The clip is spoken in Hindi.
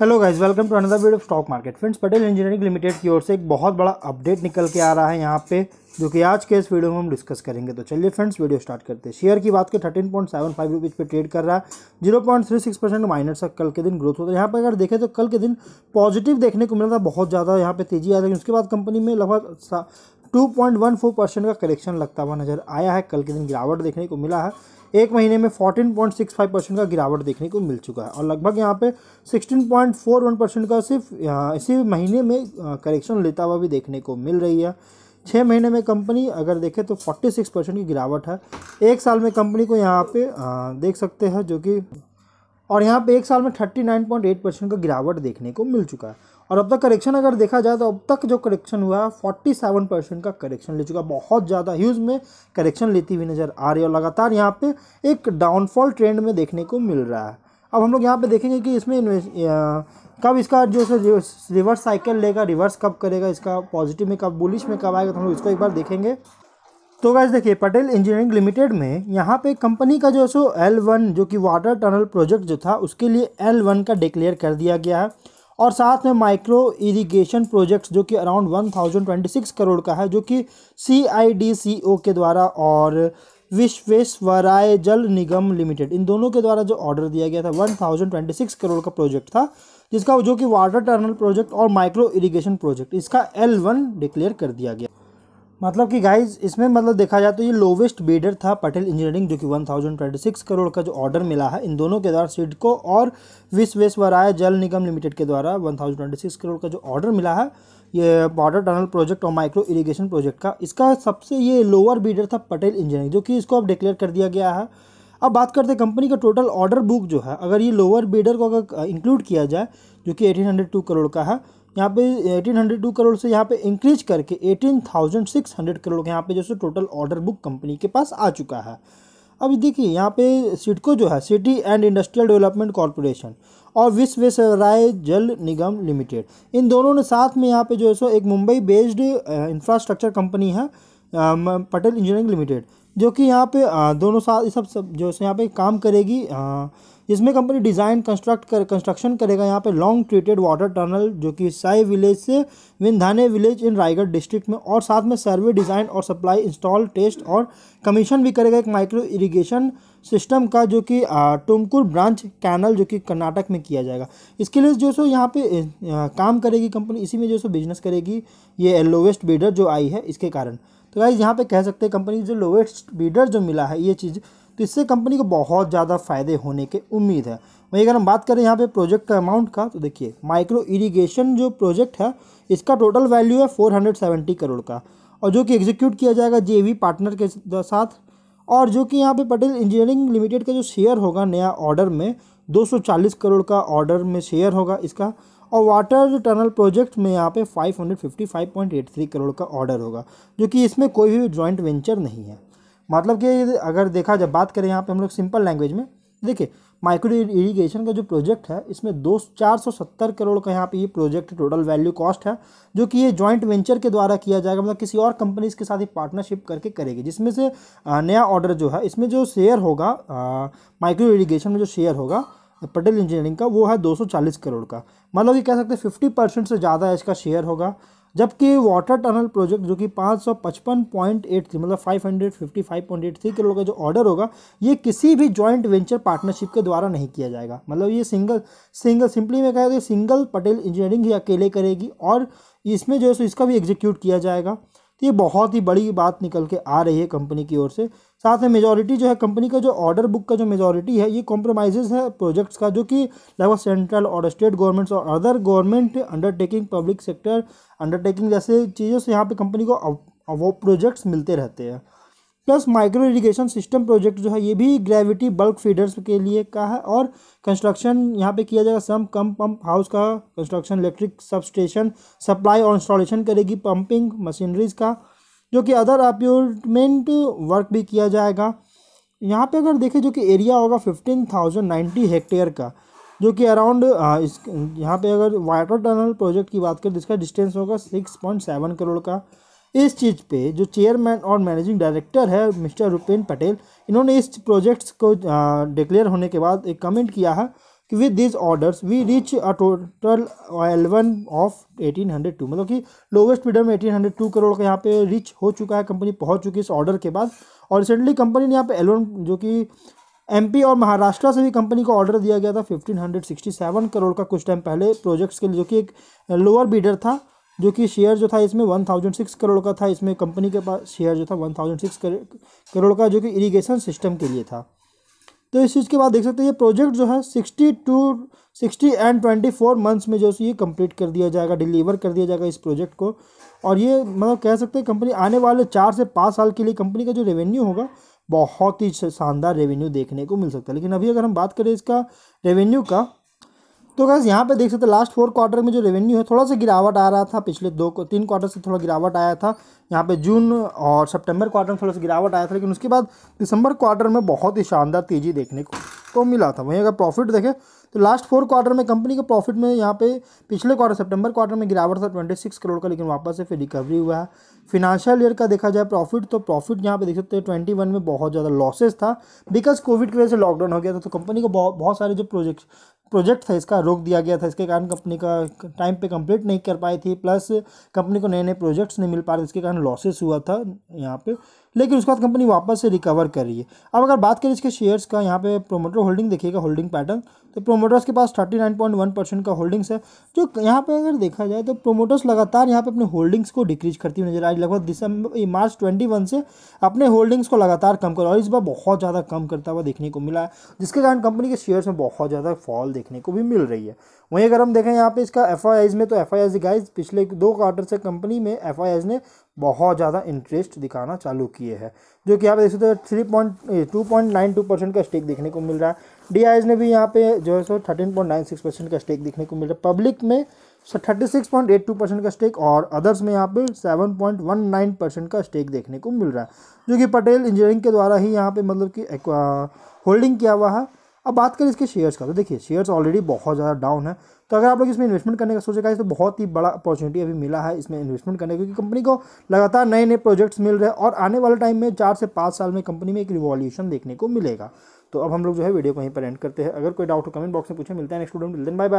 hello guys welcome to another video stock market friends Patel engineering limited की ओर से एक बहुत बड़ा अपडेट निकल के आ रहा है यहाँ पे जो कि आज के इस वीडियो में हम डिस्कस करेंगे तो चलिए फ्रेंड्स वीडियो स्टार्ट करते हैं शेयर की बात करें thirteen point seven five rupees पर ट्रेड कर रहा है zero point three six percent minus का कल के दिन ग्रोथ होता है यहाँ पर अगर देखें तो कल के दिन पॉजिटिव देखने को मिला था बहुत ज़्यादा यहाँ पे तेजी आ रही है उसके बाद कंपनी में लगभग two point one four percent का करेक्शन लगता हुआ नजर आया है कल के दिन गिरावट देखने को मिला है एक महीने में 14.65 परसेंट का गिरावट देखने को मिल चुका है और लगभग यहाँ पे 16.41 परसेंट का सिर्फ इसी महीने में करेक्शन लेता हुआ भी देखने को मिल रही है छः महीने में कंपनी अगर देखें तो 46 परसेंट की गिरावट है एक साल में कंपनी को यहाँ पे देख सकते हैं जो कि और यहाँ पे एक साल में thirty nine point eight percent का गिरावट देखने को मिल चुका है और अब तक करेक्शन अगर देखा जाए तो अब तक जो करेक्शन हुआ है फोर्टी सेवन परसेंट का करेक्शन ले चुका है बहुत ज़्यादा ह्यूज में करेक्शन लेती हुई नज़र आ रही है और लगातार यहाँ पे एक डाउनफॉल ट्रेंड में देखने को मिल रहा है अब हम लोग यहाँ पे देखेंगे कि इसमें कब इसका जो है रिवर्स साइकिल लेगा रिवर्स कब करेगा इसका पॉजिटिव में कब बुलिश में कब आएगा तो हम लोग इसको एक बार देखेंगे तो गैस देखिए पटेल इंजीनियरिंग लिमिटेड में यहाँ पे कंपनी का जो सो एल वन जो कि वाटर टनल प्रोजेक्ट जो था उसके लिए एल वन का डिक्लेयर कर दिया गया है और साथ में माइक्रो इरिगेशन प्रोजेक्ट्स जो कि around one thousand twenty six crore का है जो कि सी आई डी सी ओ के द्वारा और विश्वेश्वराय जल निगम लिमिटेड इन दोनों के द्वारा जो ऑर्डर दिया गया था one thousand twenty six crore का प्रोजेक्ट था जिसका जो कि वाटर टर्नल प्रोजेक्ट और माइक्रो इरिगेशन प्रोजेक्ट इसका एल वन डिक्लेयर कर दिया गया मतलब कि गाइज इसमें मतलब देखा जाए तो ये लोवेस्ट बीडर था पटेल इंजीनियरिंग जो कि 1026 करोड़ का जो ऑर्डर मिला है इन दोनों के द्वारा सिडको और विश्वेश्वराय जल निगम लिमिटेड के द्वारा 1026 करोड़ का जो ऑर्डर मिला है ये बॉर्डर टनल प्रोजेक्ट और माइक्रो इरीगेशन प्रोजेक्ट का इसका सबसे ये लोअर बीडर था पटेल इंजीनियरिंग जो कि इसको अब डिक्लेयर कर दिया गया है अब बात करते हैं कंपनी का टोटल ऑर्डर बुक जो है अगर ये लोअर बीडर को अगर इंक्लूड किया जाए जो कि टू करोड़ का है यहाँ पे 1802 करोड़ से यहाँ पे इंक्रीज करके 18,600 करोड़ यहाँ पे जैसे टोटल ऑर्डर बुक कंपनी के पास आ चुका है अब देखिए यहाँ पे सिडको जो है city and industrial development corporation और विश्वेश्वराय जल निगम लिमिटेड इन दोनों ने साथ में यहाँ पे जो है सो एक मुंबई बेस्ड इंफ्रास्ट्रक्चर कंपनी है पटेल इंजीनियरिंग लिमिटेड जो कि यहाँ पे दोनों साथ सब सब जो है यहाँ पे काम करेगी जिसमें कंपनी डिज़ाइन कंस्ट्रक्ट कर कंस्ट्रक्शन करेगा यहाँ पे लॉन्ग ट्रीटेड वाटर टनल जो कि साई विलेज से Vindhane village in Raigad district में और साथ में सर्वे डिज़ाइन और सप्लाई इंस्टॉल टेस्ट और कमीशन भी करेगा एक माइक्रो इरिगेशन सिस्टम का जो कि टुमकुर ब्रांच कैनल जो कि कर्नाटक में किया जाएगा इसके लिए जो सो यहाँ पे काम करेगी कंपनी इसी में जो सो बिजनेस करेगी ये लोवेस्ट बिडर जो आई है इसके कारण तो गाइज यहाँ पे कह सकते हैं कंपनी जो लोवेस्ट बीडर जो मिला है ये चीज़ तो इससे कंपनी को बहुत ज़्यादा फायदे होने के उम्मीद है वहीं अगर हम बात करें यहाँ पे प्रोजेक्ट का अमाउंट का तो देखिए माइक्रो इरिगेशन जो प्रोजेक्ट है इसका टोटल वैल्यू है फोर करोड़ का और जो कि एग्जीक्यूट किया जाएगा जे पार्टनर के साथ और जो कि यहाँ पे पटेल इंजीनियरिंग लिमिटेड का जो शेयर होगा नया ऑर्डर में 240 करोड़ का ऑर्डर में शेयर होगा इसका और वाटर टनल प्रोजेक्ट में यहाँ पे 555.83 करोड़ का ऑर्डर होगा जो कि इसमें कोई भी जॉइंट वेंचर नहीं है मतलब कि अगर देखा जब बात करें यहाँ पे हम लोग सिंपल लैंग्वेज में देखिए माइक्रो इरीगेशन का जो प्रोजेक्ट है इसमें दो चार सौ सत्तर करोड़ का यहाँ पे ये प्रोजेक्ट टोटल वैल्यू कॉस्ट है जो कि ये जॉइंट वेंचर के द्वारा किया जाएगा मतलब किसी और कंपनीज के साथ ही पार्टनरशिप करके करेगी जिसमें से नया ऑर्डर जो है इसमें जो शेयर होगा माइक्रो इरीगेशन में जो शेयर होगा पटेल इंजीनियरिंग का वो है 240 करोड़ का मतलब ये कह सकते हैं फिफ्टी परसेंट से ज़्यादा इसका शेयर होगा जबकि वाटर टनल प्रोजेक्ट जो कि 555.83 मतलब 555.83 करोड़ का जो ऑर्डर होगा ये किसी भी जॉइंट वेंचर पार्टनरशिप के द्वारा नहीं किया जाएगा मतलब ये सिंगल सिंगल सिंपली में कहा सिंगल पटेल इंजीनियरिंग ही अकेले करेगी और इसमें जो है सो इसका भी एग्जीक्यूट किया जाएगा तो ये बहुत ही बड़ी बात निकल के आ रही है कंपनी की ओर से साथ में मेजोरिटी जो है कंपनी का जो ऑर्डर बुक का जो मेजॉरिटी है ये कॉम्प्रोमाइजेज है प्रोजेक्ट्स का जो कि लगभग सेंट्रल और स्टेट गवर्नमेंट्स और other government undertaking public sector undertaking जैसे चीज़ों से यहाँ पर कंपनी को वो प्रोजेक्ट्स मिलते रहते हैं plus micro irrigation system project जो है ये भी ग्रेविटी बल्क फीडर्स के लिए का है और कंस्ट्रक्शन यहाँ पे किया जाएगा सम कम पंप हाउस का construction electric sub station supply और इंस्टॉलेशन करेगी पंपिंग मशीनरीज का जो कि अदर अप्यूटमेंट वर्क भी किया जाएगा यहाँ पे अगर देखें जो कि एरिया होगा फिफ्टीन थाउजेंड नाइन्टी हेक्टेयर का जो कि अराउंड इस यहाँ पे अगर वाटर टनल प्रोजेक्ट की बात करें जिसका डिस्टेंस होगा सिक्स पॉइंट सेवन करोड़ का इस चीज़ पे जो चेयरमैन और मैनेजिंग डायरेक्टर है मिस्टर रूपेन पटेल इन्होंने इस प्रोजेक्ट्स को डिक्लेयर होने के बाद एक कमेंट किया है कि with this orders we reach a total eleven of eighteen hundred two मतलब कि लोवेस्ट बिडर में एटीन हंड्रेड टू करोड़ का यहाँ पे रीच हो चुका है कंपनी पहुँच चुकी है इस ऑर्डर के बाद और रिसेंटली कंपनी ने यहाँ पे एलेवन जो कि एमपी और महाराष्ट्र से भी कंपनी को ऑर्डर दिया गया था सेवन करोड़ का कुछ टाइम पहले प्रोजेक्ट्स के लिए जो कि एक लोअर बीडर था जो कि शेयर जो था इसमें वन थाउजेंड सिक्स करोड़ का था इसमें कंपनी के पास शेयर जो था वन थाउजेंड सिक्स करोड़ का जो कि इरीगेशन सिस्टम के लिए था तो इस चीज़ के बाद देख सकते हैं ये प्रोजेक्ट जो है sixty two sixty and twenty four months में जो है ये कंप्लीट कर दिया जाएगा डिलीवर कर दिया जाएगा इस प्रोजेक्ट को और ये मतलब कह सकते हैं कंपनी आने वाले चार से पाँच साल के लिए कंपनी का जो रेवेन्यू होगा बहुत ही शानदार रेवेन्यू देखने को मिल सकता है लेकिन अभी अगर हम बात करें इसका रेवेन्यू का तो गैस यहाँ पे देख सकते लास्ट फोर क्वार्टर में जो रेवेन्यू है थोड़ा सा गिरावट आ रहा था पिछले दो तीन क्वार्टर से थोड़ा गिरावट आया था यहाँ पे जून और सितंबर क्वार्टर में थोड़ा सा गिरावट आया था लेकिन उसके बाद दिसंबर क्वार्टर में बहुत ही शानदार तेज़ी देखने को, तो मिला था वहीं अगर प्रॉफिट देखें तो लास्ट फोर क्वार्टर में कंपनी के प्रॉफिट में यहाँ पे पिछले क्वार्टर सेप्टेम्बर क्वार्टर में गिरावट था ट्वेंटी करोड़ का लेकिन वापस से फिर रिकवरी हुआ है फिनांशियल ईयर का देखा जाए प्रॉफिट तो प्रॉफिट यहाँ पे देख सकते हैं ट्वेंटी वन में बहुत ज़्यादा लॉसेस था बिकॉज कोविड की वजह से लॉकडाउन हो गया था तो कंपनी को बहुत बहुत सारे जो प्रोजेक्ट प्रोजेक्ट था इसका रोक दिया गया था इसके कारण कंपनी का टाइम पे कंप्लीट नहीं कर पाई थी प्लस कंपनी को नए नए प्रोजेक्ट्स नहीं मिल पा रहे इसके कारण लॉसेस हुआ था यहाँ पे लेकिन उसके बाद कंपनी वापस से रिकवर कर रही है अब अगर बात करें इसके शेयर्स का यहाँ पे प्रोमोटर होल्डिंग देखिएगा होल्डिंग पैटर्न तो प्रोमोटर्स के पास 39.1 परसेंट का होल्डिंग्स है जो यहाँ पे अगर देखा जाए तो प्रोमोटर्स लगातार यहाँ पे अपने होल्डिंग्स को डिक्रीज करती हुई नजर आई लगभग दिसंबर मार्च 21 से अपने होल्डिंग्स को लगातार कम कर और इस बार बहुत ज़्यादा कम करता हुआ देखने को मिला है जिसके कारण कंपनी के शेयर्स में बहुत ज़्यादा फॉल देखने को भी मिल रही है वहीं अगर हम देखें यहाँ पे इसका एफ में तो एफ आई पिछले दो क्वार्टर से कंपनी में एफ ने बहुत ज़्यादा इंटरेस्ट दिखाना चालू किए हैं जो कि आप देख सकते हो three point two point nine two percent का स्टेक देखने को मिल रहा है डी ने भी यहाँ पे जो है सो thirteen point nine six percent का स्टेक देखने को मिल रहा है पब्लिक में thirty six point eight two percent का स्टेक और अदर्स में यहाँ पे seven point one nine percent का स्टेक देखने को मिल रहा है जो कि पटेल इंजीनियरिंग के द्वारा ही यहाँ पे मतलब कि होल्डिंग किया हुआ है अब बात करें इसके शेयर्स का तो देखिए शेयर्स ऑलरेडी बहुत ज़्यादा डाउन है तो अगर आप लोग इसमें इन्वेस्टमेंट करने का सोचेगा तो बहुत ही बड़ा अपॉर्चुनिटी अभी मिला है इसमें इन्वेस्टमेंट करने क्योंकि कंपनी को लगातार नए नए प्रोजेक्ट्स मिल रहे हैं और आने वाले टाइम में चार से पाँच साल में कंपनी में एक रिवॉल्यूशन देखने को मिलेगा तो अब हम लोग जो है वीडियो को यहीं पर एंड करते हैं अगर कोई डाउट हो कमेंट बॉक्स में पूछे मिलते हैं नेक्स्ट स्टूडेंट मिलते हैं बाय बाय